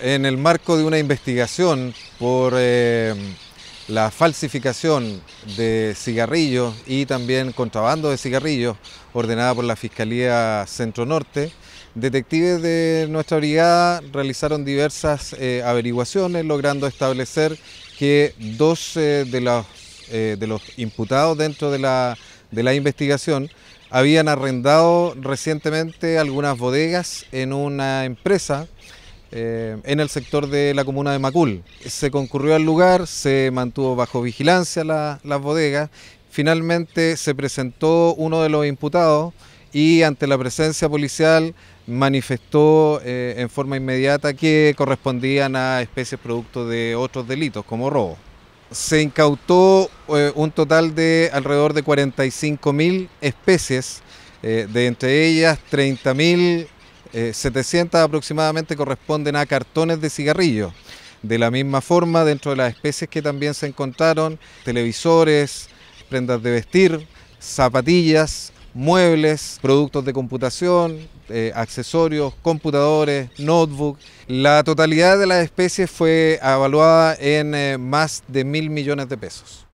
En el marco de una investigación por eh, la falsificación de cigarrillos y también contrabando de cigarrillos ordenada por la Fiscalía Centro Norte, detectives de nuestra brigada realizaron diversas eh, averiguaciones logrando establecer que dos eh, de, los, de los imputados dentro de la, de la investigación habían arrendado recientemente algunas bodegas en una empresa eh, en el sector de la comuna de Macul. Se concurrió al lugar, se mantuvo bajo vigilancia las bodegas, finalmente se presentó uno de los imputados y ante la presencia policial manifestó eh, en forma inmediata que correspondían a especies producto de otros delitos como robo. Se incautó eh, un total de alrededor de 45.000 especies, de entre ellas 30.000 700 eh, aproximadamente corresponden a cartones de cigarrillos. De la misma forma, dentro de las especies que también se encontraron, televisores, prendas de vestir, zapatillas, muebles, productos de computación, eh, accesorios, computadores, notebook. La totalidad de las especies fue evaluada en eh, más de mil millones de pesos.